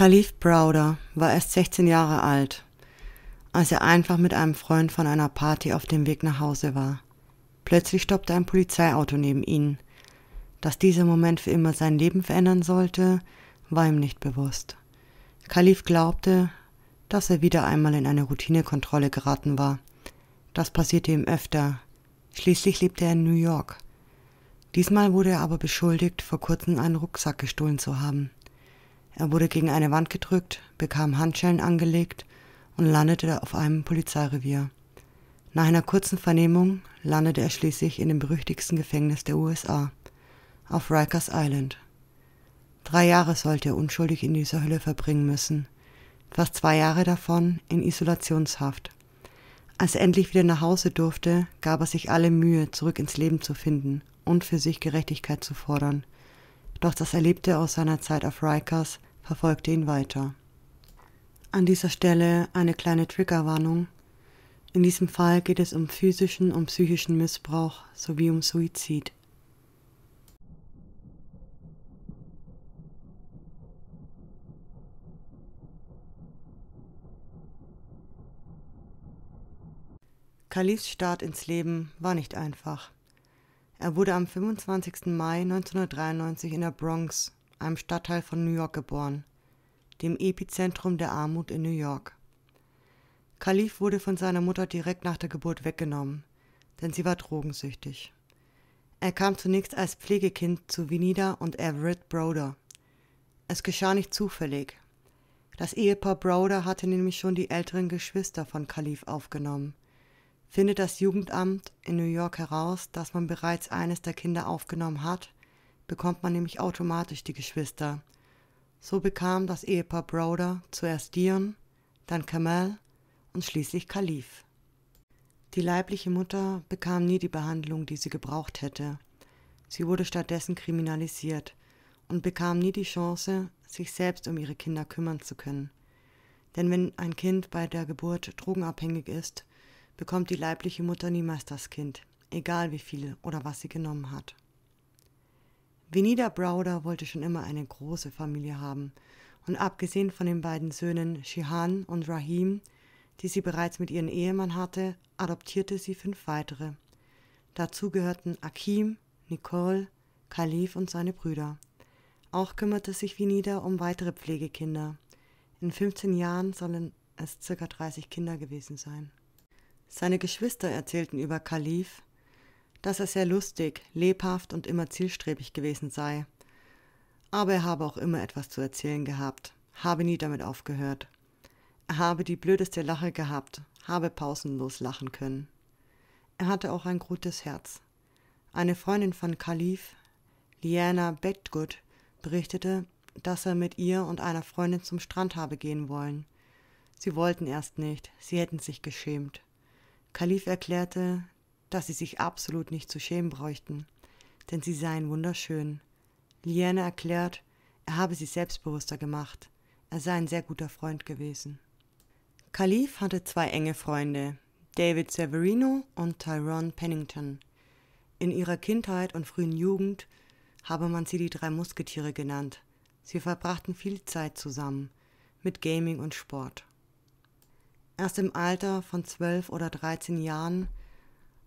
Kalif Browder war erst 16 Jahre alt, als er einfach mit einem Freund von einer Party auf dem Weg nach Hause war. Plötzlich stoppte ein Polizeiauto neben ihnen. Dass dieser Moment für immer sein Leben verändern sollte, war ihm nicht bewusst. Kalif glaubte, dass er wieder einmal in eine Routinekontrolle geraten war. Das passierte ihm öfter. Schließlich lebte er in New York. Diesmal wurde er aber beschuldigt, vor kurzem einen Rucksack gestohlen zu haben. Er wurde gegen eine Wand gedrückt, bekam Handschellen angelegt und landete auf einem Polizeirevier. Nach einer kurzen Vernehmung landete er schließlich in dem berüchtigsten Gefängnis der USA, auf Rikers Island. Drei Jahre sollte er unschuldig in dieser Hölle verbringen müssen, fast zwei Jahre davon in Isolationshaft. Als er endlich wieder nach Hause durfte, gab er sich alle Mühe, zurück ins Leben zu finden und für sich Gerechtigkeit zu fordern doch das Erlebte aus seiner Zeit auf Rikers verfolgte ihn weiter. An dieser Stelle eine kleine Triggerwarnung. In diesem Fall geht es um physischen und psychischen Missbrauch sowie um Suizid. Khalifs Start ins Leben war nicht einfach. Er wurde am 25. Mai 1993 in der Bronx, einem Stadtteil von New York, geboren, dem Epizentrum der Armut in New York. Khalif wurde von seiner Mutter direkt nach der Geburt weggenommen, denn sie war drogensüchtig. Er kam zunächst als Pflegekind zu Vinida und Everett Broder. Es geschah nicht zufällig. Das Ehepaar Broder hatte nämlich schon die älteren Geschwister von Khalif aufgenommen findet das Jugendamt in New York heraus, dass man bereits eines der Kinder aufgenommen hat, bekommt man nämlich automatisch die Geschwister. So bekam das Ehepaar Broder zuerst Dion, dann Kamel und schließlich Kalif. Die leibliche Mutter bekam nie die Behandlung, die sie gebraucht hätte. Sie wurde stattdessen kriminalisiert und bekam nie die Chance, sich selbst um ihre Kinder kümmern zu können. Denn wenn ein Kind bei der Geburt drogenabhängig ist, bekommt die leibliche Mutter niemals das Kind, egal wie viel oder was sie genommen hat. Venida Browder wollte schon immer eine große Familie haben, und abgesehen von den beiden Söhnen Shihan und Rahim, die sie bereits mit ihrem Ehemann hatte, adoptierte sie fünf weitere. Dazu gehörten Akim, Nicole, Khalif und seine Brüder. Auch kümmerte sich Vinida um weitere Pflegekinder. In 15 Jahren sollen es ca. 30 Kinder gewesen sein. Seine Geschwister erzählten über Kalif, dass er sehr lustig, lebhaft und immer zielstrebig gewesen sei. Aber er habe auch immer etwas zu erzählen gehabt, habe nie damit aufgehört. Er habe die blödeste Lache gehabt, habe pausenlos lachen können. Er hatte auch ein gutes Herz. Eine Freundin von Kalif, Liana Bedgood, berichtete, dass er mit ihr und einer Freundin zum Strand habe gehen wollen. Sie wollten erst nicht, sie hätten sich geschämt. Kalif erklärte, dass sie sich absolut nicht zu schämen bräuchten, denn sie seien wunderschön. Liane erklärt, er habe sie selbstbewusster gemacht, er sei ein sehr guter Freund gewesen. Kalif hatte zwei enge Freunde, David Severino und Tyrone Pennington. In ihrer Kindheit und frühen Jugend habe man sie die drei Musketiere genannt. Sie verbrachten viel Zeit zusammen mit Gaming und Sport. Erst im Alter von zwölf oder dreizehn Jahren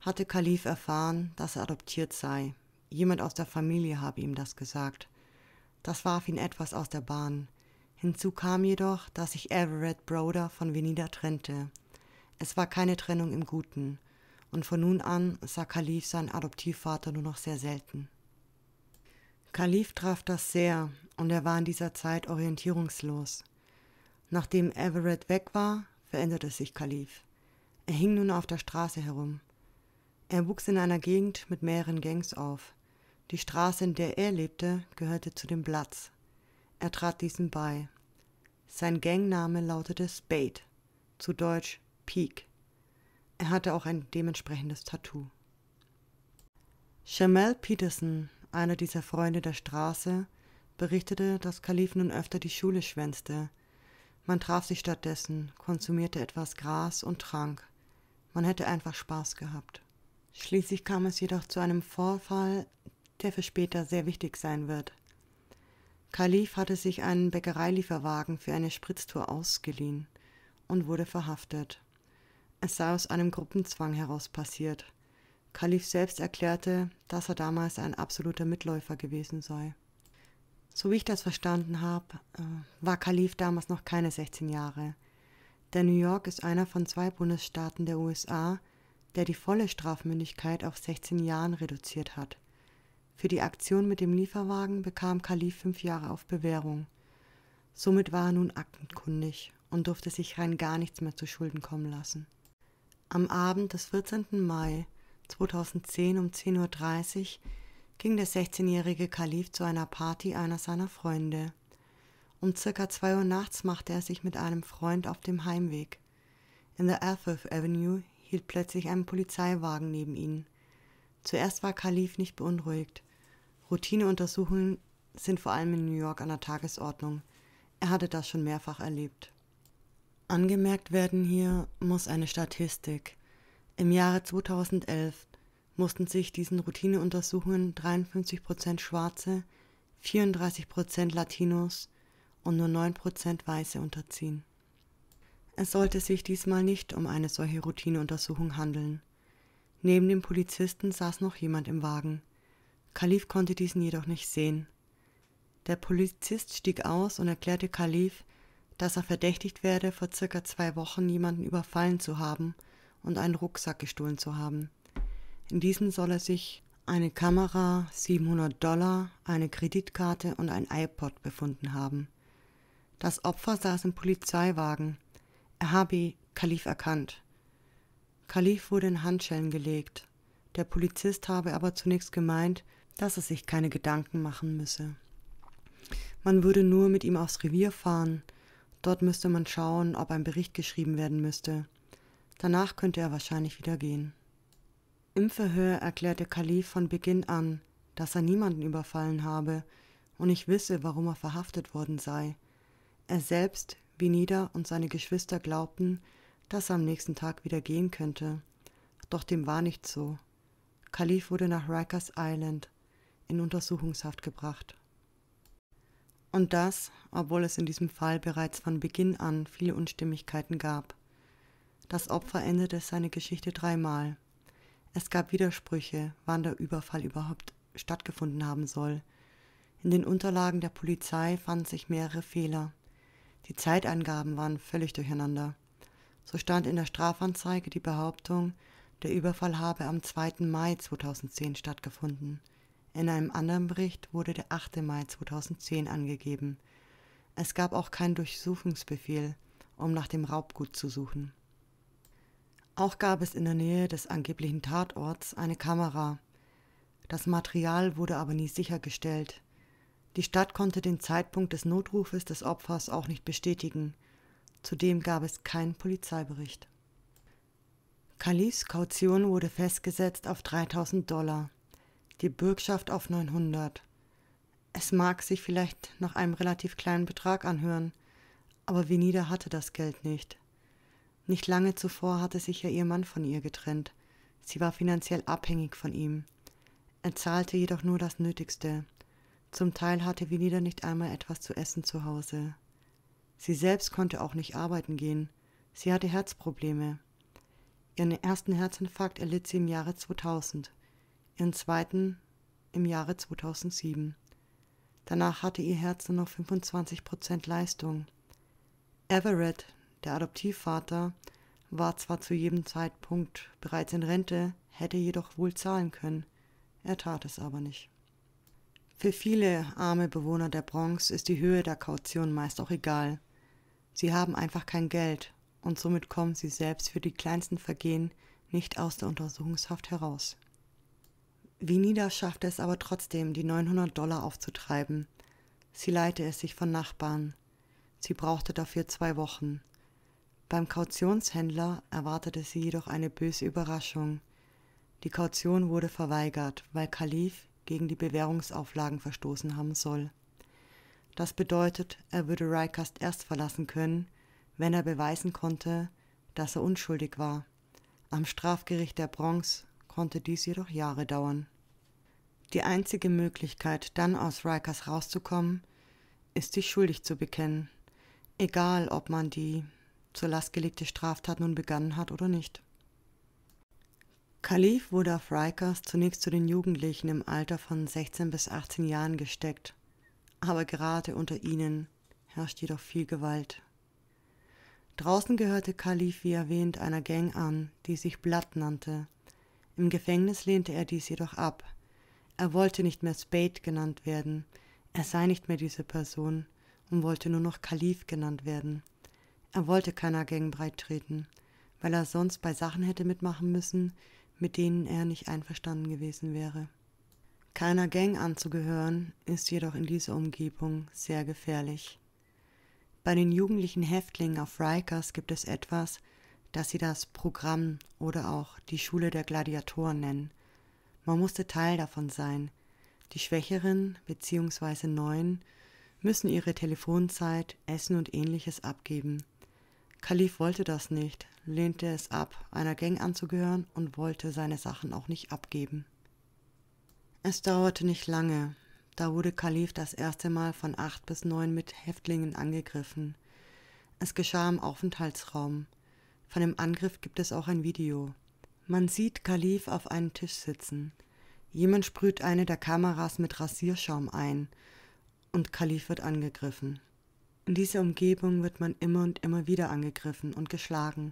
hatte Kalif erfahren, dass er adoptiert sei. Jemand aus der Familie habe ihm das gesagt. Das warf ihn etwas aus der Bahn. Hinzu kam jedoch, dass sich Everett Broder von Venida trennte. Es war keine Trennung im Guten, und von nun an sah Kalif seinen Adoptivvater nur noch sehr selten. Kalif traf das sehr, und er war in dieser Zeit orientierungslos. Nachdem Everett weg war, veränderte sich Kalif. Er hing nun auf der Straße herum. Er wuchs in einer Gegend mit mehreren Gangs auf. Die Straße, in der er lebte, gehörte zu dem Platz. Er trat diesem bei. Sein Gangname lautete Spade, zu Deutsch Peak. Er hatte auch ein dementsprechendes Tattoo. Shamel Peterson, einer dieser Freunde der Straße, berichtete, dass Kalif nun öfter die Schule schwänzte – man traf sich stattdessen, konsumierte etwas Gras und trank. Man hätte einfach Spaß gehabt. Schließlich kam es jedoch zu einem Vorfall, der für später sehr wichtig sein wird. Kalif hatte sich einen Bäckereilieferwagen für eine Spritztour ausgeliehen und wurde verhaftet. Es sei aus einem Gruppenzwang heraus passiert. Kalif selbst erklärte, dass er damals ein absoluter Mitläufer gewesen sei. So wie ich das verstanden habe, äh, war Kalif damals noch keine 16 Jahre. Denn New York ist einer von zwei Bundesstaaten der USA, der die volle Strafmündigkeit auf 16 Jahren reduziert hat. Für die Aktion mit dem Lieferwagen bekam Kalif fünf Jahre auf Bewährung. Somit war er nun aktenkundig und durfte sich rein gar nichts mehr zu Schulden kommen lassen. Am Abend des 14. Mai 2010 um 10.30 Uhr ging der 16-jährige Kalif zu einer Party einer seiner Freunde. Um circa 2 Uhr nachts machte er sich mit einem Freund auf dem Heimweg. In der Airfifth Avenue hielt plötzlich ein Polizeiwagen neben ihnen. Zuerst war Kalif nicht beunruhigt. Routineuntersuchungen sind vor allem in New York an der Tagesordnung. Er hatte das schon mehrfach erlebt. Angemerkt werden hier muss eine Statistik. Im Jahre 2011 mussten sich diesen Routineuntersuchungen 53 Prozent Schwarze, 34 Prozent Latinos und nur 9 Prozent Weiße unterziehen. Es sollte sich diesmal nicht um eine solche Routineuntersuchung handeln. Neben dem Polizisten saß noch jemand im Wagen. Kalif konnte diesen jedoch nicht sehen. Der Polizist stieg aus und erklärte Kalif, dass er verdächtigt werde, vor circa zwei Wochen jemanden überfallen zu haben und einen Rucksack gestohlen zu haben. In diesen soll er sich eine Kamera, 700 Dollar, eine Kreditkarte und ein iPod befunden haben. Das Opfer saß im Polizeiwagen. Er habe Kalif erkannt. Kalif wurde in Handschellen gelegt. Der Polizist habe aber zunächst gemeint, dass er sich keine Gedanken machen müsse. Man würde nur mit ihm aufs Revier fahren. Dort müsste man schauen, ob ein Bericht geschrieben werden müsste. Danach könnte er wahrscheinlich wieder gehen. Im Verhör erklärte Khalif von Beginn an, dass er niemanden überfallen habe und nicht wisse, warum er verhaftet worden sei. Er selbst, Benida und seine Geschwister glaubten, dass er am nächsten Tag wieder gehen könnte. Doch dem war nicht so. Khalif wurde nach Rikers Island in Untersuchungshaft gebracht. Und das, obwohl es in diesem Fall bereits von Beginn an viele Unstimmigkeiten gab. Das Opfer endete seine Geschichte dreimal. Es gab Widersprüche, wann der Überfall überhaupt stattgefunden haben soll. In den Unterlagen der Polizei fanden sich mehrere Fehler. Die Zeitangaben waren völlig durcheinander. So stand in der Strafanzeige die Behauptung, der Überfall habe am 2. Mai 2010 stattgefunden. In einem anderen Bericht wurde der 8. Mai 2010 angegeben. Es gab auch keinen Durchsuchungsbefehl, um nach dem Raubgut zu suchen. Auch gab es in der Nähe des angeblichen Tatorts eine Kamera. Das Material wurde aber nie sichergestellt. Die Stadt konnte den Zeitpunkt des Notrufes des Opfers auch nicht bestätigen. Zudem gab es keinen Polizeibericht. Khalifs Kaution wurde festgesetzt auf 3000 Dollar, die Bürgschaft auf 900. Es mag sich vielleicht nach einem relativ kleinen Betrag anhören, aber Venida hatte das Geld nicht. Nicht lange zuvor hatte sich ja ihr Mann von ihr getrennt. Sie war finanziell abhängig von ihm. Er zahlte jedoch nur das Nötigste. Zum Teil hatte Vinida nicht einmal etwas zu essen zu Hause. Sie selbst konnte auch nicht arbeiten gehen. Sie hatte Herzprobleme. Ihren ersten Herzinfarkt erlitt sie im Jahre 2000, ihren zweiten im Jahre 2007. Danach hatte ihr Herz nur noch 25 Prozent Leistung. Everett, der Adoptivvater war zwar zu jedem Zeitpunkt bereits in Rente, hätte jedoch wohl zahlen können. Er tat es aber nicht. Für viele arme Bewohner der Bronx ist die Höhe der Kaution meist auch egal. Sie haben einfach kein Geld und somit kommen sie selbst für die kleinsten Vergehen nicht aus der Untersuchungshaft heraus. Vinida schaffte es aber trotzdem, die 900 Dollar aufzutreiben. Sie leihte es sich von Nachbarn. Sie brauchte dafür zwei Wochen. Beim Kautionshändler erwartete sie jedoch eine böse Überraschung. Die Kaution wurde verweigert, weil Kalif gegen die Bewährungsauflagen verstoßen haben soll. Das bedeutet, er würde Rykast erst verlassen können, wenn er beweisen konnte, dass er unschuldig war. Am Strafgericht der Bronx konnte dies jedoch Jahre dauern. Die einzige Möglichkeit, dann aus Rikers rauszukommen, ist sich schuldig zu bekennen, egal ob man die zur Last gelegte Straftat nun begangen hat oder nicht. Kalif wurde auf Rikers zunächst zu den Jugendlichen im Alter von 16 bis 18 Jahren gesteckt, aber gerade unter ihnen herrscht jedoch viel Gewalt. Draußen gehörte Kalif, wie erwähnt, einer Gang an, die sich Blatt nannte. Im Gefängnis lehnte er dies jedoch ab. Er wollte nicht mehr Spade genannt werden, er sei nicht mehr diese Person und wollte nur noch Kalif genannt werden. Er wollte keiner Gangbreit treten, weil er sonst bei Sachen hätte mitmachen müssen, mit denen er nicht einverstanden gewesen wäre. Keiner Gang anzugehören ist jedoch in dieser Umgebung sehr gefährlich. Bei den jugendlichen Häftlingen auf Rikers gibt es etwas, das sie das Programm oder auch die Schule der Gladiatoren nennen. Man musste Teil davon sein. Die Schwächeren bzw. Neuen müssen ihre Telefonzeit, Essen und ähnliches abgeben. Kalif wollte das nicht, lehnte es ab, einer Gang anzugehören und wollte seine Sachen auch nicht abgeben. Es dauerte nicht lange. Da wurde Kalif das erste Mal von acht bis neun mit Häftlingen angegriffen. Es geschah im Aufenthaltsraum. Von dem Angriff gibt es auch ein Video. Man sieht Kalif auf einem Tisch sitzen. Jemand sprüht eine der Kameras mit Rasierschaum ein und Kalif wird angegriffen. In dieser Umgebung wird man immer und immer wieder angegriffen und geschlagen,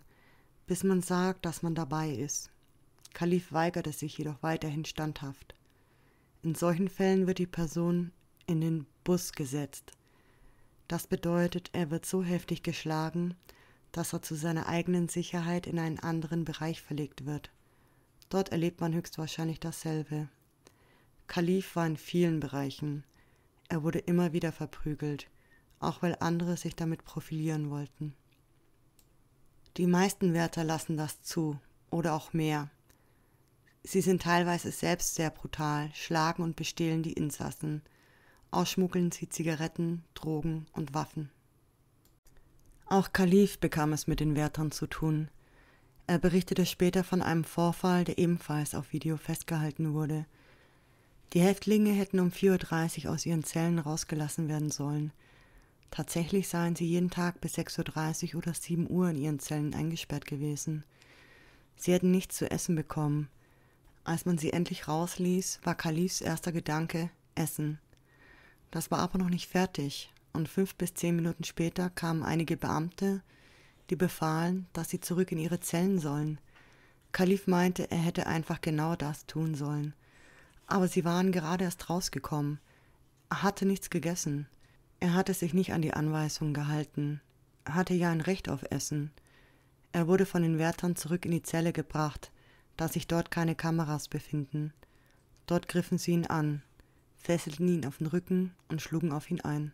bis man sagt, dass man dabei ist. Kalif weigerte sich jedoch weiterhin standhaft. In solchen Fällen wird die Person in den Bus gesetzt. Das bedeutet, er wird so heftig geschlagen, dass er zu seiner eigenen Sicherheit in einen anderen Bereich verlegt wird. Dort erlebt man höchstwahrscheinlich dasselbe. Kalif war in vielen Bereichen. Er wurde immer wieder verprügelt auch weil andere sich damit profilieren wollten. Die meisten Wärter lassen das zu oder auch mehr. Sie sind teilweise selbst sehr brutal, schlagen und bestehlen die Insassen. Ausschmuggeln sie Zigaretten, Drogen und Waffen. Auch Kalif bekam es mit den Wärtern zu tun. Er berichtete später von einem Vorfall, der ebenfalls auf Video festgehalten wurde. Die Häftlinge hätten um 4.30 Uhr aus ihren Zellen rausgelassen werden sollen – Tatsächlich seien sie jeden Tag bis 6.30 Uhr oder 7 Uhr in ihren Zellen eingesperrt gewesen. Sie hätten nichts zu essen bekommen. Als man sie endlich rausließ, war Kalifs erster Gedanke Essen. Das war aber noch nicht fertig, und fünf bis zehn Minuten später kamen einige Beamte, die befahlen, dass sie zurück in ihre Zellen sollen. Kalif meinte, er hätte einfach genau das tun sollen. Aber sie waren gerade erst rausgekommen. Er hatte nichts gegessen. Er hatte sich nicht an die Anweisungen gehalten, hatte ja ein Recht auf Essen. Er wurde von den Wärtern zurück in die Zelle gebracht, da sich dort keine Kameras befinden. Dort griffen sie ihn an, fesselten ihn auf den Rücken und schlugen auf ihn ein.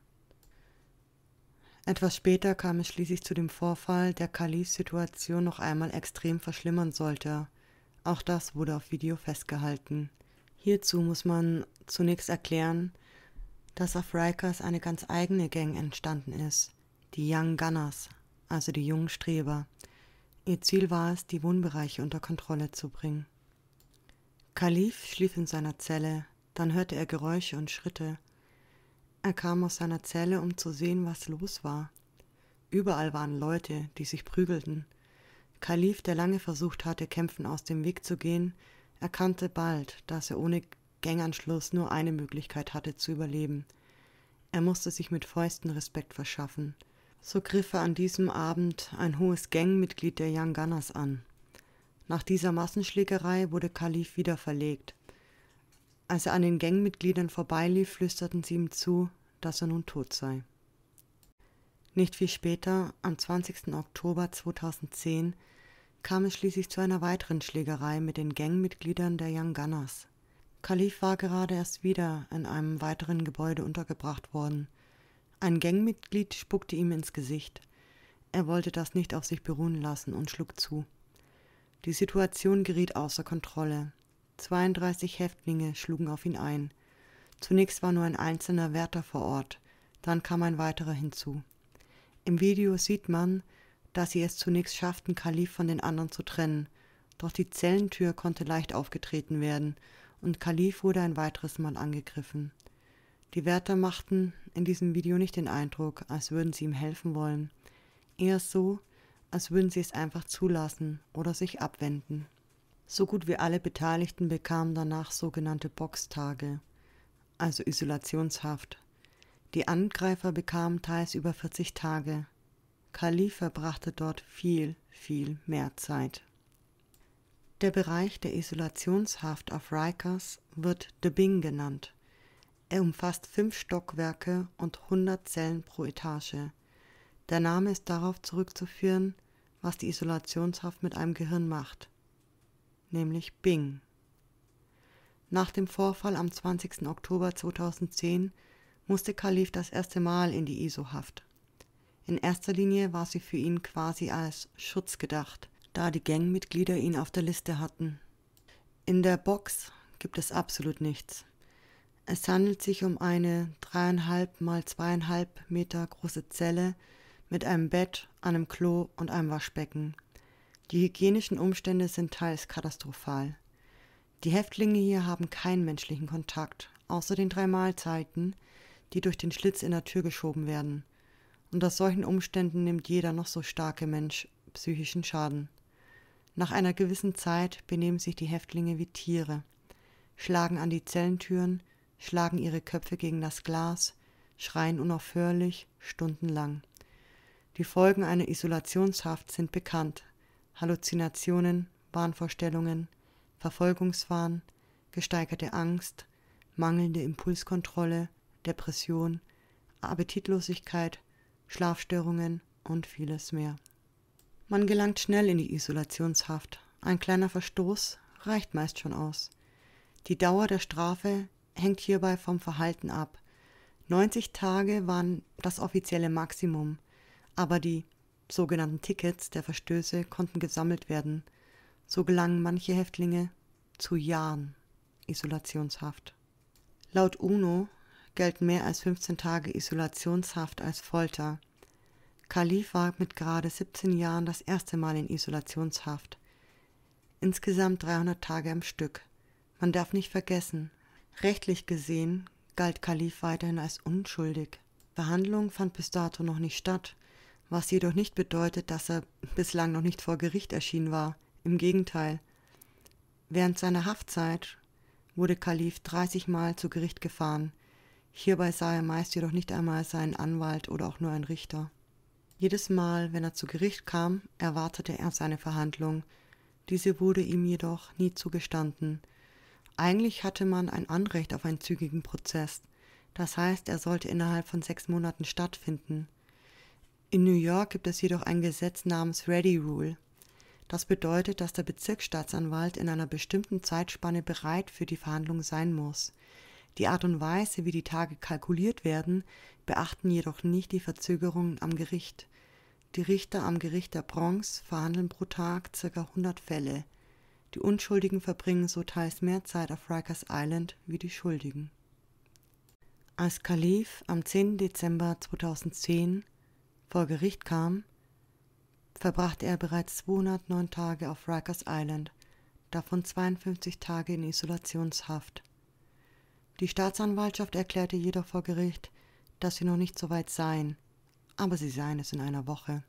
Etwas später kam es schließlich zu dem Vorfall, der Khalifs Situation noch einmal extrem verschlimmern sollte. Auch das wurde auf Video festgehalten. Hierzu muss man zunächst erklären, dass auf Rikers eine ganz eigene Gang entstanden ist, die Young Gunners, also die jungen Streber. Ihr Ziel war es, die Wohnbereiche unter Kontrolle zu bringen. Kalif schlief in seiner Zelle, dann hörte er Geräusche und Schritte. Er kam aus seiner Zelle, um zu sehen, was los war. Überall waren Leute, die sich prügelten. Kalif, der lange versucht hatte, Kämpfen aus dem Weg zu gehen, erkannte bald, dass er ohne Ganganschluss nur eine Möglichkeit hatte zu überleben. Er musste sich mit Fäusten Respekt verschaffen. So griff er an diesem Abend ein hohes Gangmitglied der Young Gunners an. Nach dieser Massenschlägerei wurde Kalif wieder verlegt. Als er an den Gangmitgliedern vorbeilief, flüsterten sie ihm zu, dass er nun tot sei. Nicht viel später, am 20. Oktober 2010, kam es schließlich zu einer weiteren Schlägerei mit den Gangmitgliedern der Young Gunners. Kalif war gerade erst wieder in einem weiteren Gebäude untergebracht worden. Ein Gangmitglied spuckte ihm ins Gesicht. Er wollte das nicht auf sich beruhen lassen und schlug zu. Die Situation geriet außer Kontrolle. 32 Häftlinge schlugen auf ihn ein. Zunächst war nur ein einzelner Wärter vor Ort, dann kam ein weiterer hinzu. Im Video sieht man, dass sie es zunächst schafften, Kalif von den anderen zu trennen, doch die Zellentür konnte leicht aufgetreten werden und Kalif wurde ein weiteres Mal angegriffen. Die Wärter machten in diesem Video nicht den Eindruck, als würden sie ihm helfen wollen. Eher so, als würden sie es einfach zulassen oder sich abwenden. So gut wie alle Beteiligten bekamen danach sogenannte Boxtage, also Isolationshaft. Die Angreifer bekamen teils über 40 Tage. Khalif verbrachte dort viel, viel mehr Zeit. Der Bereich der Isolationshaft auf Rikers wird The Bing genannt. Er umfasst fünf Stockwerke und 100 Zellen pro Etage. Der Name ist darauf zurückzuführen, was die Isolationshaft mit einem Gehirn macht, nämlich Bing. Nach dem Vorfall am 20. Oktober 2010 musste Khalif das erste Mal in die ISO-Haft. In erster Linie war sie für ihn quasi als Schutz gedacht – da die Gangmitglieder ihn auf der Liste hatten. In der Box gibt es absolut nichts. Es handelt sich um eine dreieinhalb mal zweieinhalb Meter große Zelle mit einem Bett, einem Klo und einem Waschbecken. Die hygienischen Umstände sind teils katastrophal. Die Häftlinge hier haben keinen menschlichen Kontakt, außer den drei Mahlzeiten, die durch den Schlitz in der Tür geschoben werden. Unter solchen Umständen nimmt jeder noch so starke Mensch psychischen Schaden. Nach einer gewissen Zeit benehmen sich die Häftlinge wie Tiere, schlagen an die Zellentüren, schlagen ihre Köpfe gegen das Glas, schreien unaufhörlich, stundenlang. Die Folgen einer Isolationshaft sind bekannt. Halluzinationen, Wahnvorstellungen, Verfolgungswahn, gesteigerte Angst, mangelnde Impulskontrolle, Depression, Appetitlosigkeit, Schlafstörungen und vieles mehr. Man gelangt schnell in die Isolationshaft. Ein kleiner Verstoß reicht meist schon aus. Die Dauer der Strafe hängt hierbei vom Verhalten ab. 90 Tage waren das offizielle Maximum, aber die sogenannten Tickets der Verstöße konnten gesammelt werden. So gelangen manche Häftlinge zu Jahren Isolationshaft. Laut UNO gelten mehr als 15 Tage Isolationshaft als Folter. Khalif war mit gerade 17 Jahren das erste Mal in Isolationshaft. Insgesamt 300 Tage am Stück. Man darf nicht vergessen, rechtlich gesehen galt Khalif weiterhin als unschuldig. Verhandlung fand bis dato noch nicht statt, was jedoch nicht bedeutet, dass er bislang noch nicht vor Gericht erschienen war. Im Gegenteil. Während seiner Haftzeit wurde Khalif 30 Mal zu Gericht gefahren. Hierbei sah er meist jedoch nicht einmal seinen Anwalt oder auch nur einen Richter. Jedes Mal, wenn er zu Gericht kam, erwartete er seine Verhandlung, diese wurde ihm jedoch nie zugestanden. Eigentlich hatte man ein Anrecht auf einen zügigen Prozess, das heißt, er sollte innerhalb von sechs Monaten stattfinden. In New York gibt es jedoch ein Gesetz namens Ready Rule. Das bedeutet, dass der Bezirksstaatsanwalt in einer bestimmten Zeitspanne bereit für die Verhandlung sein muss. Die Art und Weise, wie die Tage kalkuliert werden, beachten jedoch nicht die Verzögerungen am Gericht. Die Richter am Gericht der Bronx verhandeln pro Tag ca. 100 Fälle. Die Unschuldigen verbringen so teils mehr Zeit auf Rikers Island wie die Schuldigen. Als Kalif am 10. Dezember 2010 vor Gericht kam, verbrachte er bereits 209 Tage auf Rikers Island, davon 52 Tage in Isolationshaft. Die Staatsanwaltschaft erklärte jedoch vor Gericht, dass sie noch nicht so weit seien, aber sie seien es in einer Woche.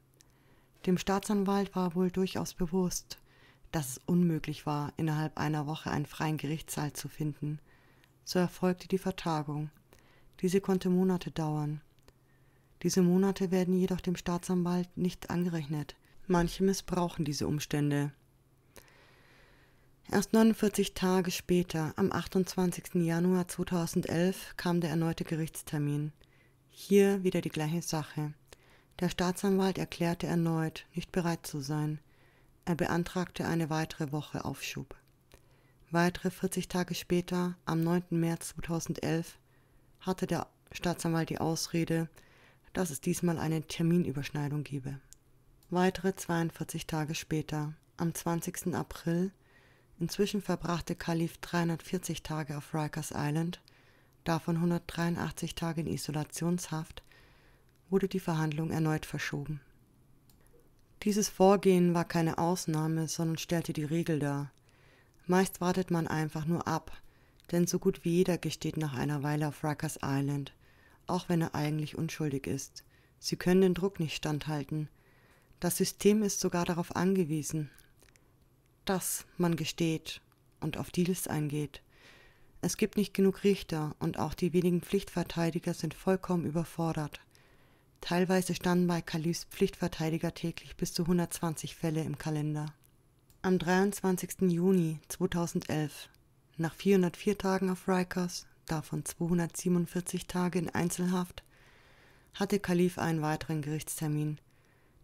Dem Staatsanwalt war wohl durchaus bewusst, dass es unmöglich war, innerhalb einer Woche einen freien Gerichtssaal zu finden. So erfolgte die Vertagung. Diese konnte Monate dauern. Diese Monate werden jedoch dem Staatsanwalt nicht angerechnet. Manche missbrauchen diese Umstände, Erst 49 Tage später, am 28. Januar 2011, kam der erneute Gerichtstermin. Hier wieder die gleiche Sache. Der Staatsanwalt erklärte erneut, nicht bereit zu sein. Er beantragte eine weitere Woche Aufschub. Weitere 40 Tage später, am 9. März 2011, hatte der Staatsanwalt die Ausrede, dass es diesmal eine Terminüberschneidung gebe. Weitere 42 Tage später, am 20. April, Inzwischen verbrachte Kalif 340 Tage auf Rikers Island, davon 183 Tage in Isolationshaft, wurde die Verhandlung erneut verschoben. Dieses Vorgehen war keine Ausnahme, sondern stellte die Regel dar. Meist wartet man einfach nur ab, denn so gut wie jeder gesteht nach einer Weile auf Rikers Island, auch wenn er eigentlich unschuldig ist. Sie können den Druck nicht standhalten. Das System ist sogar darauf angewiesen, dass man gesteht und auf Deals eingeht. Es gibt nicht genug Richter und auch die wenigen Pflichtverteidiger sind vollkommen überfordert. Teilweise standen bei Kalifs Pflichtverteidiger täglich bis zu 120 Fälle im Kalender. Am 23. Juni 2011, nach 404 Tagen auf Rikers, davon 247 Tage in Einzelhaft, hatte Kalif einen weiteren Gerichtstermin.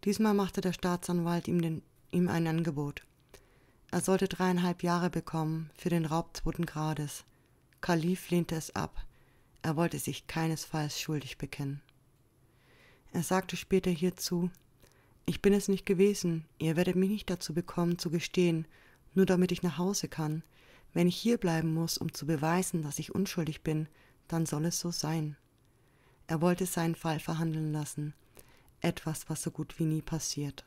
Diesmal machte der Staatsanwalt ihm, den, ihm ein Angebot. Er sollte dreieinhalb Jahre bekommen für den Raub zweiten Grades. Kalif lehnte es ab. Er wollte sich keinesfalls schuldig bekennen. Er sagte später hierzu, ich bin es nicht gewesen, ihr werdet mich nicht dazu bekommen, zu gestehen, nur damit ich nach Hause kann. Wenn ich hier bleiben muss, um zu beweisen, dass ich unschuldig bin, dann soll es so sein. Er wollte seinen Fall verhandeln lassen, etwas, was so gut wie nie passiert.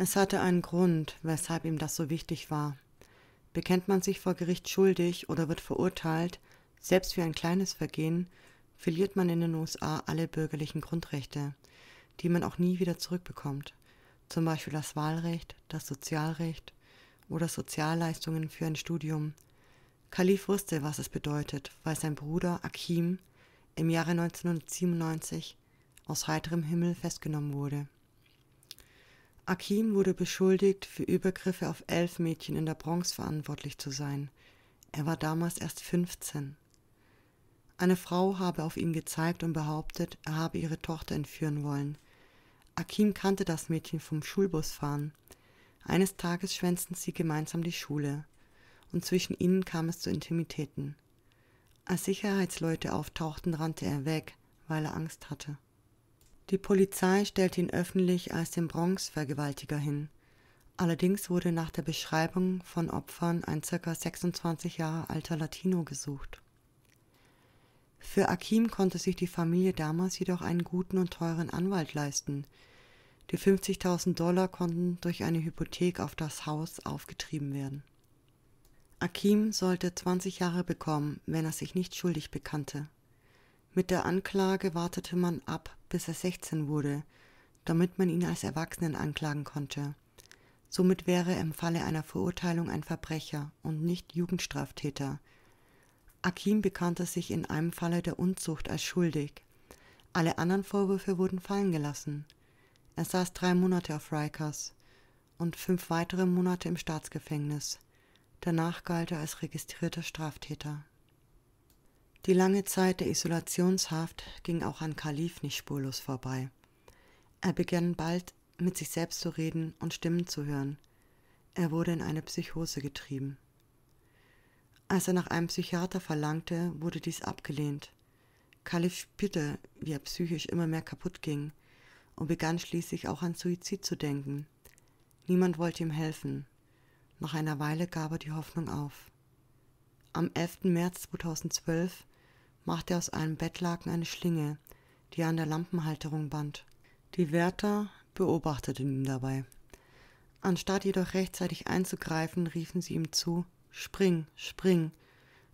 Es hatte einen Grund, weshalb ihm das so wichtig war. Bekennt man sich vor Gericht schuldig oder wird verurteilt, selbst für ein kleines Vergehen, verliert man in den USA alle bürgerlichen Grundrechte, die man auch nie wieder zurückbekommt, zum Beispiel das Wahlrecht, das Sozialrecht oder Sozialleistungen für ein Studium. Kalif wusste, was es bedeutet, weil sein Bruder Akim im Jahre 1997 aus heiterem Himmel festgenommen wurde. Akim wurde beschuldigt, für Übergriffe auf elf Mädchen in der Bronx verantwortlich zu sein. Er war damals erst 15. Eine Frau habe auf ihn gezeigt und behauptet, er habe ihre Tochter entführen wollen. Akim kannte das Mädchen vom Schulbusfahren. Eines Tages schwänzten sie gemeinsam die Schule, und zwischen ihnen kam es zu Intimitäten. Als Sicherheitsleute auftauchten, rannte er weg, weil er Angst hatte. Die Polizei stellte ihn öffentlich als den Bronx-Vergewaltiger hin. Allerdings wurde nach der Beschreibung von Opfern ein ca. 26 Jahre alter Latino gesucht. Für Akim konnte sich die Familie damals jedoch einen guten und teuren Anwalt leisten. Die 50.000 Dollar konnten durch eine Hypothek auf das Haus aufgetrieben werden. Akim sollte 20 Jahre bekommen, wenn er sich nicht schuldig bekannte. Mit der Anklage wartete man ab, bis er 16 wurde, damit man ihn als Erwachsenen anklagen konnte. Somit wäre er im Falle einer Verurteilung ein Verbrecher und nicht Jugendstraftäter. Akim bekannte sich in einem Falle der Unzucht als schuldig. Alle anderen Vorwürfe wurden fallen gelassen. Er saß drei Monate auf Rikers und fünf weitere Monate im Staatsgefängnis. Danach galt er als registrierter Straftäter. Die lange Zeit der Isolationshaft ging auch an Kalif nicht spurlos vorbei. Er begann bald mit sich selbst zu reden und Stimmen zu hören. Er wurde in eine Psychose getrieben. Als er nach einem Psychiater verlangte, wurde dies abgelehnt. Kalif spürte, wie er psychisch immer mehr kaputt ging und begann schließlich auch an Suizid zu denken. Niemand wollte ihm helfen. Nach einer Weile gab er die Hoffnung auf. Am 11. März 2012 machte er aus einem Bettlaken eine Schlinge, die er an der Lampenhalterung band. Die Wärter beobachteten ihn dabei. Anstatt jedoch rechtzeitig einzugreifen, riefen sie ihm zu Spring, spring.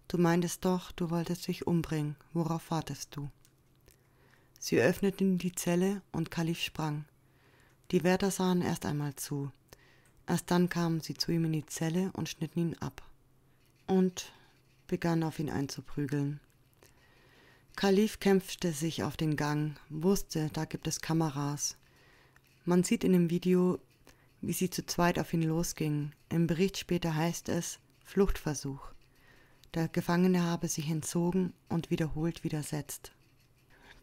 Du meintest doch, du wolltest dich umbringen. Worauf wartest du? Sie öffneten die Zelle und Kalif sprang. Die Wärter sahen erst einmal zu. Erst dann kamen sie zu ihm in die Zelle und schnitten ihn ab. Und begann auf ihn einzuprügeln. Kalif kämpfte sich auf den Gang, wusste, da gibt es Kameras. Man sieht in dem Video, wie sie zu zweit auf ihn losgingen. Im Bericht später heißt es Fluchtversuch. Der Gefangene habe sich entzogen und wiederholt widersetzt.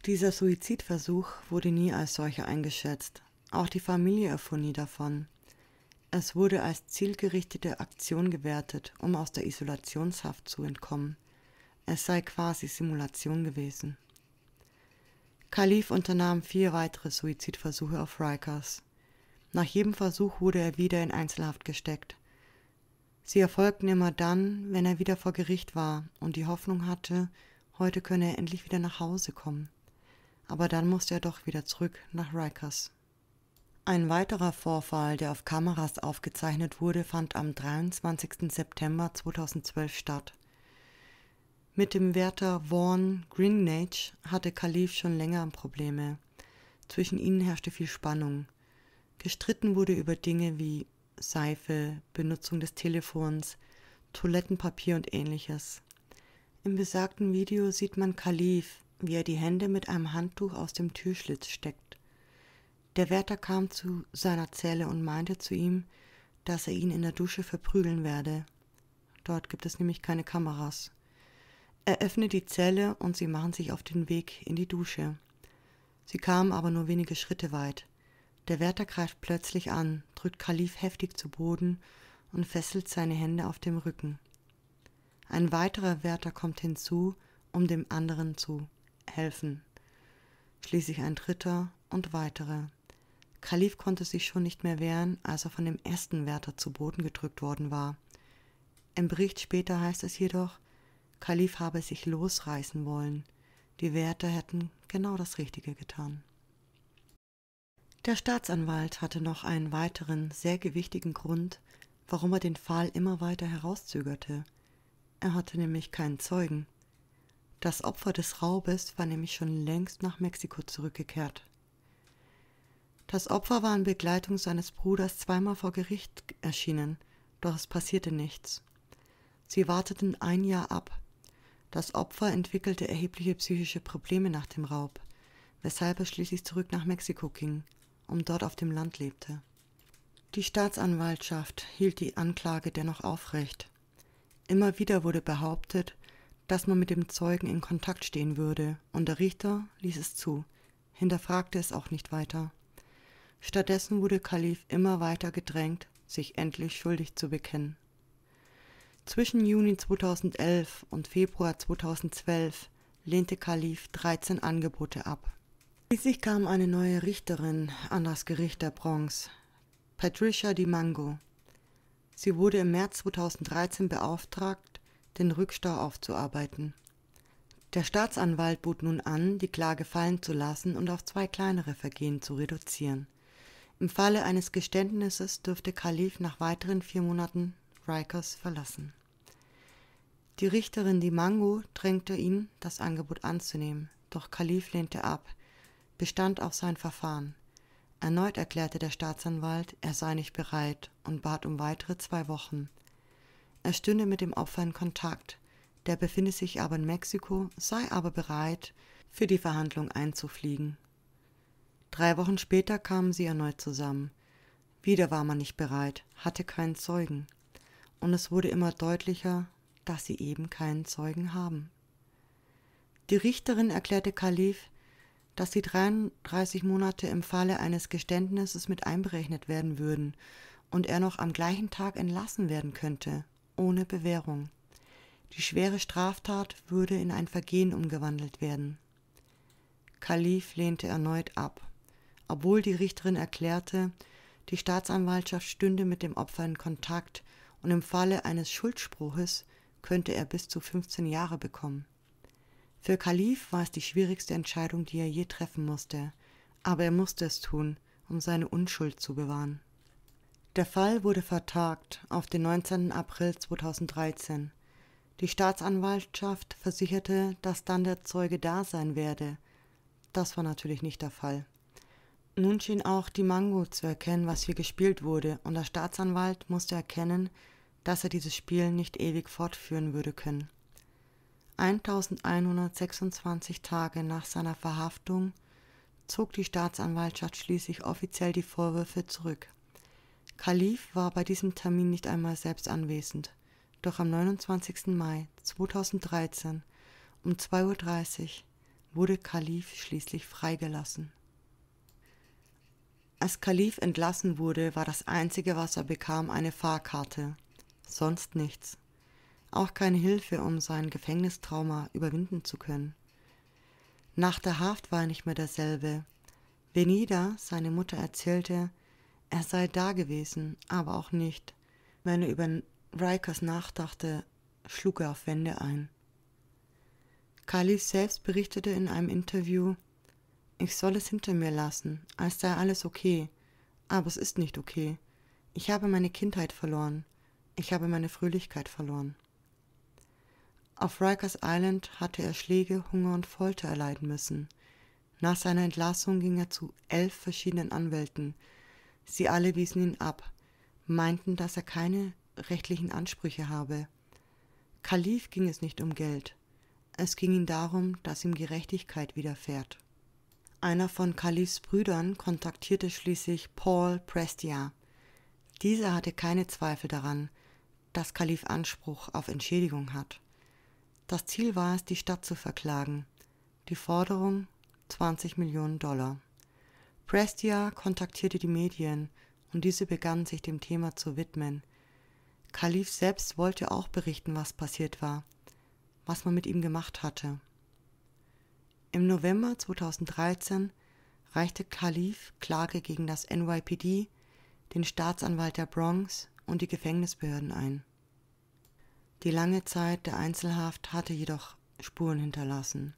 Dieser Suizidversuch wurde nie als solcher eingeschätzt. Auch die Familie erfuhr nie davon. Es wurde als zielgerichtete Aktion gewertet, um aus der Isolationshaft zu entkommen. Es sei quasi Simulation gewesen. Kalif unternahm vier weitere Suizidversuche auf Rikers. Nach jedem Versuch wurde er wieder in Einzelhaft gesteckt. Sie erfolgten immer dann, wenn er wieder vor Gericht war und die Hoffnung hatte, heute könne er endlich wieder nach Hause kommen. Aber dann musste er doch wieder zurück nach Rikers. Ein weiterer Vorfall, der auf Kameras aufgezeichnet wurde, fand am 23. September 2012 statt. Mit dem Wärter Vaughn Greenage hatte Kalif schon länger Probleme. Zwischen ihnen herrschte viel Spannung. Gestritten wurde über Dinge wie Seife, Benutzung des Telefons, Toilettenpapier und ähnliches. Im besagten Video sieht man Kalif, wie er die Hände mit einem Handtuch aus dem Türschlitz steckt. Der Wärter kam zu seiner Zelle und meinte zu ihm, dass er ihn in der Dusche verprügeln werde. Dort gibt es nämlich keine Kameras. Er öffnet die Zelle und sie machen sich auf den Weg in die Dusche. Sie kamen aber nur wenige Schritte weit. Der Wärter greift plötzlich an, drückt Kalif heftig zu Boden und fesselt seine Hände auf dem Rücken. Ein weiterer Wärter kommt hinzu, um dem anderen zu helfen. Schließlich ein dritter und weitere. Kalif konnte sich schon nicht mehr wehren, als er von dem ersten Wärter zu Boden gedrückt worden war. Im Bericht später heißt es jedoch, Kalif habe sich losreißen wollen. Die Wärter hätten genau das Richtige getan. Der Staatsanwalt hatte noch einen weiteren, sehr gewichtigen Grund, warum er den Fall immer weiter herauszögerte. Er hatte nämlich keinen Zeugen. Das Opfer des Raubes war nämlich schon längst nach Mexiko zurückgekehrt. Das Opfer war in Begleitung seines Bruders zweimal vor Gericht erschienen, doch es passierte nichts. Sie warteten ein Jahr ab. Das Opfer entwickelte erhebliche psychische Probleme nach dem Raub, weshalb er schließlich zurück nach Mexiko ging, und dort auf dem Land lebte. Die Staatsanwaltschaft hielt die Anklage dennoch aufrecht. Immer wieder wurde behauptet, dass man mit dem Zeugen in Kontakt stehen würde, und der Richter ließ es zu, hinterfragte es auch nicht weiter. Stattdessen wurde Kalif immer weiter gedrängt, sich endlich schuldig zu bekennen. Zwischen Juni 2011 und Februar 2012 lehnte Kalif 13 Angebote ab. Schließlich kam eine neue Richterin an das Gericht der Bronx, Patricia DiMango. Sie wurde im März 2013 beauftragt, den Rückstau aufzuarbeiten. Der Staatsanwalt bot nun an, die Klage fallen zu lassen und auf zwei kleinere Vergehen zu reduzieren. Im Falle eines Geständnisses dürfte Kalif nach weiteren vier Monaten Rikers verlassen. Die Richterin Dimango drängte ihn, das Angebot anzunehmen, doch Kalif lehnte ab, bestand auf sein Verfahren. Erneut erklärte der Staatsanwalt, er sei nicht bereit und bat um weitere zwei Wochen. Er stünde mit dem Opfer in Kontakt, der befinde sich aber in Mexiko, sei aber bereit, für die Verhandlung einzufliegen. Drei Wochen später kamen sie erneut zusammen. Wieder war man nicht bereit, hatte keinen Zeugen. Und es wurde immer deutlicher, dass sie eben keinen Zeugen haben. Die Richterin erklärte Kalif, dass die 33 Monate im Falle eines Geständnisses mit einberechnet werden würden und er noch am gleichen Tag entlassen werden könnte, ohne Bewährung. Die schwere Straftat würde in ein Vergehen umgewandelt werden. Kalif lehnte erneut ab obwohl die Richterin erklärte, die Staatsanwaltschaft stünde mit dem Opfer in Kontakt und im Falle eines Schuldspruches könnte er bis zu 15 Jahre bekommen. Für Kalif war es die schwierigste Entscheidung, die er je treffen musste, aber er musste es tun, um seine Unschuld zu bewahren. Der Fall wurde vertagt auf den 19. April 2013. Die Staatsanwaltschaft versicherte, dass dann der Zeuge da sein werde. Das war natürlich nicht der Fall. Nun schien auch die Mango zu erkennen, was hier gespielt wurde, und der Staatsanwalt musste erkennen, dass er dieses Spiel nicht ewig fortführen würde können. 1126 Tage nach seiner Verhaftung zog die Staatsanwaltschaft schließlich offiziell die Vorwürfe zurück. Kalif war bei diesem Termin nicht einmal selbst anwesend, doch am 29. Mai 2013 um 2.30 Uhr wurde Kalif schließlich freigelassen. Als Kalif entlassen wurde, war das Einzige, was er bekam, eine Fahrkarte, sonst nichts. Auch keine Hilfe, um sein Gefängnistrauma überwinden zu können. Nach der Haft war er nicht mehr derselbe. Venida, seine Mutter, erzählte, er sei da gewesen, aber auch nicht. Wenn er über Rikers nachdachte, schlug er auf Wände ein. Kalif selbst berichtete in einem Interview, ich soll es hinter mir lassen, als sei alles okay. Aber es ist nicht okay. Ich habe meine Kindheit verloren. Ich habe meine Fröhlichkeit verloren. Auf Rikers Island hatte er Schläge, Hunger und Folter erleiden müssen. Nach seiner Entlassung ging er zu elf verschiedenen Anwälten. Sie alle wiesen ihn ab, meinten, dass er keine rechtlichen Ansprüche habe. Kalif ging es nicht um Geld. Es ging ihm darum, dass ihm Gerechtigkeit widerfährt einer von Kalifs Brüdern, kontaktierte schließlich Paul Prestia. Dieser hatte keine Zweifel daran, dass Kalif Anspruch auf Entschädigung hat. Das Ziel war es, die Stadt zu verklagen. Die Forderung 20 Millionen Dollar. Prestia kontaktierte die Medien und diese begannen sich dem Thema zu widmen. Kalif selbst wollte auch berichten, was passiert war, was man mit ihm gemacht hatte. Im November 2013 reichte Khalif Klage gegen das NYPD, den Staatsanwalt der Bronx und die Gefängnisbehörden ein. Die lange Zeit der Einzelhaft hatte jedoch Spuren hinterlassen.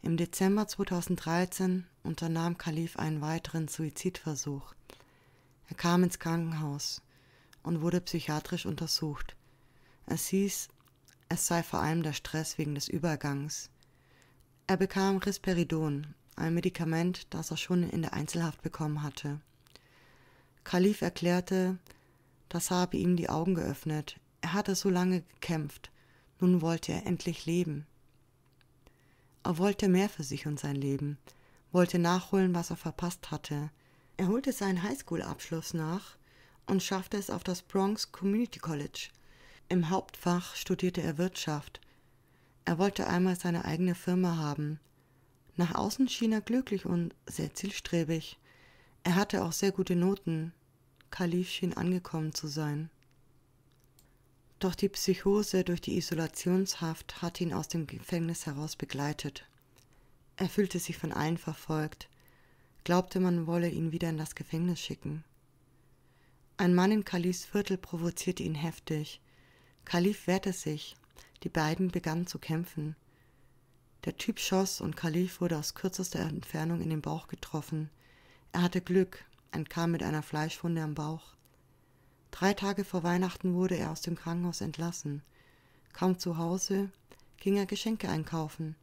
Im Dezember 2013 unternahm Khalif einen weiteren Suizidversuch. Er kam ins Krankenhaus und wurde psychiatrisch untersucht. Es hieß, es sei vor allem der Stress wegen des Übergangs, er bekam Risperidon, ein Medikament, das er schon in der Einzelhaft bekommen hatte. Kalif erklärte, das habe ihm die Augen geöffnet. Er hatte so lange gekämpft. Nun wollte er endlich leben. Er wollte mehr für sich und sein Leben, wollte nachholen, was er verpasst hatte. Er holte seinen Highschool-Abschluss nach und schaffte es auf das Bronx Community College. Im Hauptfach studierte er Wirtschaft, er wollte einmal seine eigene Firma haben. Nach außen schien er glücklich und sehr zielstrebig. Er hatte auch sehr gute Noten. Kalif schien angekommen zu sein. Doch die Psychose durch die Isolationshaft hatte ihn aus dem Gefängnis heraus begleitet. Er fühlte sich von allen verfolgt, glaubte, man wolle ihn wieder in das Gefängnis schicken. Ein Mann in Kalifs Viertel provozierte ihn heftig. Kalif wehrte sich, die beiden begannen zu kämpfen. Der Typ schoss und Khalif wurde aus kürzester Entfernung in den Bauch getroffen. Er hatte Glück, entkam mit einer Fleischwunde am Bauch. Drei Tage vor Weihnachten wurde er aus dem Krankenhaus entlassen. Kaum zu Hause ging er Geschenke einkaufen.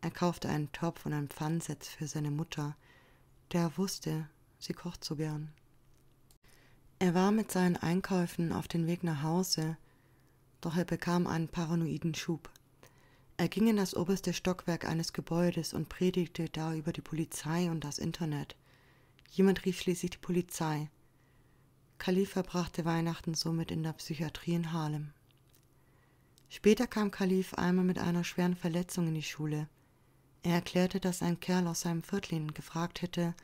Er kaufte einen Topf und ein Pfannenset für seine Mutter, der er wusste, sie kocht so gern. Er war mit seinen Einkäufen auf dem Weg nach Hause, doch er bekam einen paranoiden Schub. Er ging in das oberste Stockwerk eines Gebäudes und predigte da über die Polizei und das Internet. Jemand rief schließlich die Polizei. Khalid verbrachte Weihnachten somit in der Psychiatrie in Harlem. Später kam Khalif einmal mit einer schweren Verletzung in die Schule. Er erklärte, dass ein Kerl aus seinem Viertel ihn gefragt hätte,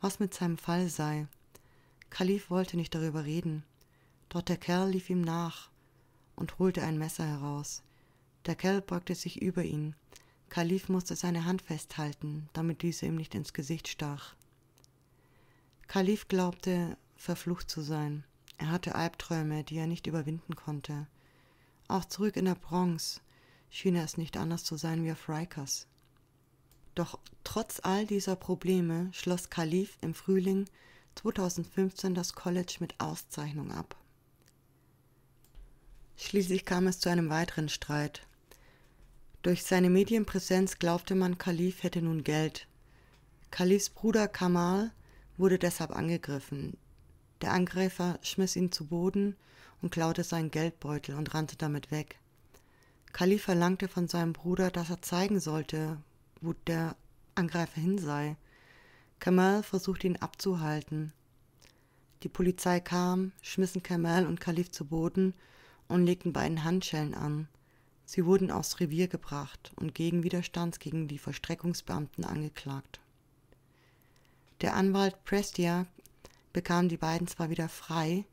was mit seinem Fall sei. Khalif wollte nicht darüber reden, doch der Kerl lief ihm nach und holte ein Messer heraus. Der Kerl beugte sich über ihn. Kalif musste seine Hand festhalten, damit diese ihm nicht ins Gesicht stach. Kalif glaubte, verflucht zu sein. Er hatte Albträume, die er nicht überwinden konnte. Auch zurück in der Bronx schien es nicht anders zu sein wie auf Rikers. Doch trotz all dieser Probleme schloss Kalif im Frühling 2015 das College mit Auszeichnung ab. Schließlich kam es zu einem weiteren Streit. Durch seine Medienpräsenz glaubte man, Kalif hätte nun Geld. Kalifs Bruder Kamal wurde deshalb angegriffen. Der Angreifer schmiss ihn zu Boden und klaute seinen Geldbeutel und rannte damit weg. Kalif verlangte von seinem Bruder, dass er zeigen sollte, wo der Angreifer hin sei. Kamal versuchte ihn abzuhalten. Die Polizei kam, schmissen Kamal und Kalif zu Boden und legten beiden Handschellen an. Sie wurden aufs Revier gebracht und gegen Widerstands gegen die Verstreckungsbeamten angeklagt. Der Anwalt Prestia bekam die beiden zwar wieder frei,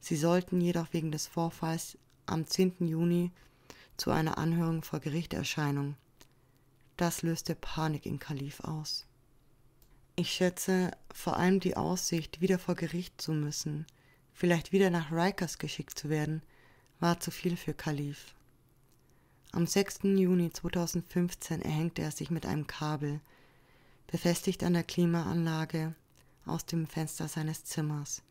sie sollten jedoch wegen des Vorfalls am 10. Juni zu einer Anhörung vor Gericht erscheinen. Das löste Panik in Kalif aus. Ich schätze vor allem die Aussicht, wieder vor Gericht zu müssen, vielleicht wieder nach Rikers geschickt zu werden, war zu viel für Kalif. Am 6. Juni 2015 erhängte er sich mit einem Kabel, befestigt an der Klimaanlage, aus dem Fenster seines Zimmers.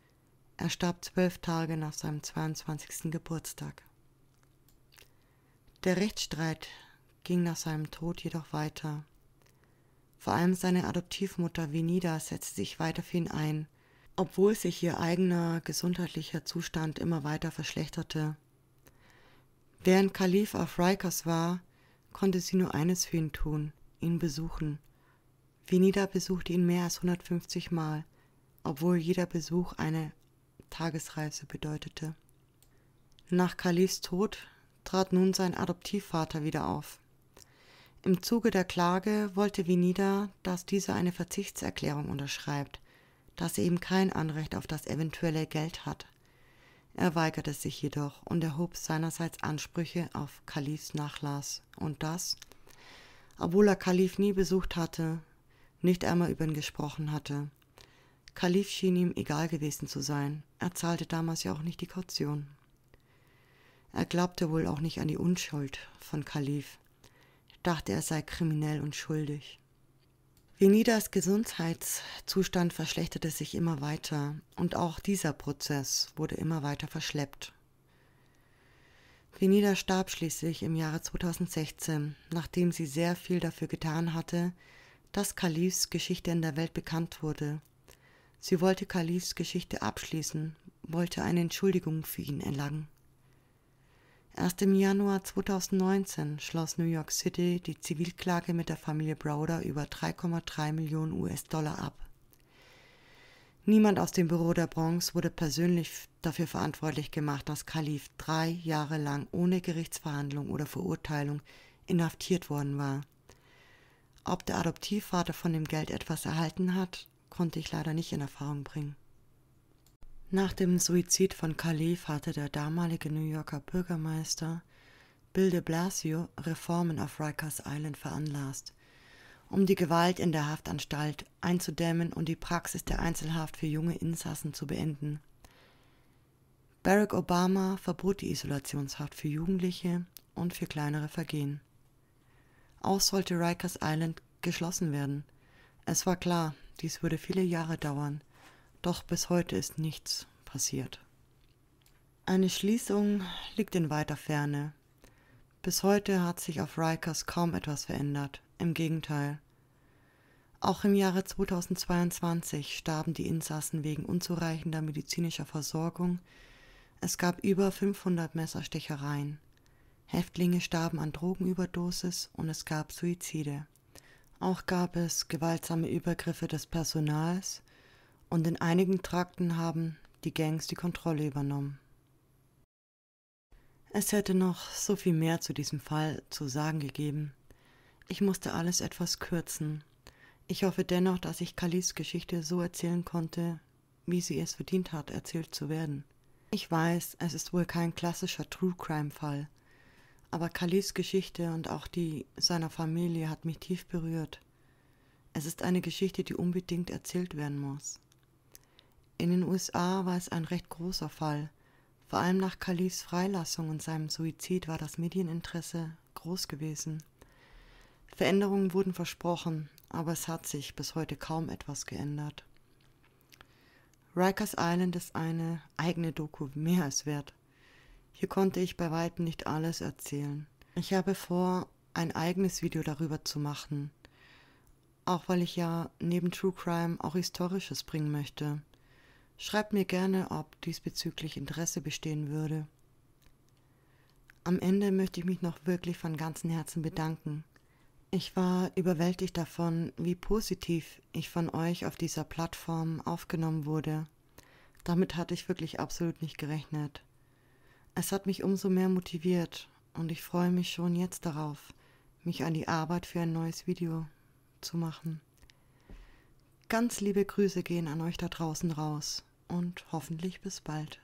Er starb zwölf Tage nach seinem 22. Geburtstag. Der Rechtsstreit ging nach seinem Tod jedoch weiter. Vor allem seine Adoptivmutter Venida setzte sich weiter für ihn ein, obwohl sich ihr eigener gesundheitlicher Zustand immer weiter verschlechterte Während Kalif auf Rikers war, konnte sie nur eines für ihn tun, ihn besuchen. Venida besuchte ihn mehr als 150 Mal, obwohl jeder Besuch eine Tagesreise bedeutete. Nach Kalifs Tod trat nun sein Adoptivvater wieder auf. Im Zuge der Klage wollte Venida, dass dieser eine Verzichtserklärung unterschreibt, dass er eben kein Anrecht auf das eventuelle Geld hat. Er weigerte sich jedoch und erhob seinerseits Ansprüche auf Kalifs Nachlass und das, obwohl er Kalif nie besucht hatte, nicht einmal über ihn gesprochen hatte. Kalif schien ihm egal gewesen zu sein, er zahlte damals ja auch nicht die Kaution. Er glaubte wohl auch nicht an die Unschuld von Kalif, dachte er sei kriminell und schuldig. Venidas Gesundheitszustand verschlechterte sich immer weiter und auch dieser Prozess wurde immer weiter verschleppt. Venida starb schließlich im Jahre 2016, nachdem sie sehr viel dafür getan hatte, dass Kalifs Geschichte in der Welt bekannt wurde. Sie wollte Kalifs Geschichte abschließen, wollte eine Entschuldigung für ihn erlangen. Erst im Januar 2019 schloss New York City die Zivilklage mit der Familie Browder über 3,3 Millionen US-Dollar ab. Niemand aus dem Büro der Bronx wurde persönlich dafür verantwortlich gemacht, dass Kalif drei Jahre lang ohne Gerichtsverhandlung oder Verurteilung inhaftiert worden war. Ob der Adoptivvater von dem Geld etwas erhalten hat, konnte ich leider nicht in Erfahrung bringen. Nach dem Suizid von Calais hatte der damalige New Yorker Bürgermeister Bill de Blasio Reformen auf Rikers Island veranlasst, um die Gewalt in der Haftanstalt einzudämmen und die Praxis der Einzelhaft für junge Insassen zu beenden. Barack Obama verbot die Isolationshaft für Jugendliche und für kleinere Vergehen. Auch sollte Rikers Island geschlossen werden. Es war klar, dies würde viele Jahre dauern, doch bis heute ist nichts passiert. Eine Schließung liegt in weiter Ferne. Bis heute hat sich auf Rikers kaum etwas verändert. Im Gegenteil. Auch im Jahre 2022 starben die Insassen wegen unzureichender medizinischer Versorgung. Es gab über 500 Messerstechereien. Häftlinge starben an Drogenüberdosis und es gab Suizide. Auch gab es gewaltsame Übergriffe des Personals, und in einigen Trakten haben die Gangs die Kontrolle übernommen. Es hätte noch so viel mehr zu diesem Fall zu sagen gegeben. Ich musste alles etwas kürzen. Ich hoffe dennoch, dass ich Kalis Geschichte so erzählen konnte, wie sie es verdient hat, erzählt zu werden. Ich weiß, es ist wohl kein klassischer True Crime Fall, aber Kalis Geschichte und auch die seiner Familie hat mich tief berührt. Es ist eine Geschichte, die unbedingt erzählt werden muss. In den USA war es ein recht großer Fall. Vor allem nach Khalifs Freilassung und seinem Suizid war das Medieninteresse groß gewesen. Veränderungen wurden versprochen, aber es hat sich bis heute kaum etwas geändert. Rikers Island ist eine eigene Doku mehr als wert. Hier konnte ich bei weitem nicht alles erzählen. Ich habe vor, ein eigenes Video darüber zu machen. Auch weil ich ja neben True Crime auch Historisches bringen möchte. Schreibt mir gerne, ob diesbezüglich Interesse bestehen würde. Am Ende möchte ich mich noch wirklich von ganzem Herzen bedanken. Ich war überwältigt davon, wie positiv ich von euch auf dieser Plattform aufgenommen wurde. Damit hatte ich wirklich absolut nicht gerechnet. Es hat mich umso mehr motiviert und ich freue mich schon jetzt darauf, mich an die Arbeit für ein neues Video zu machen. Ganz liebe Grüße gehen an euch da draußen raus und hoffentlich bis bald.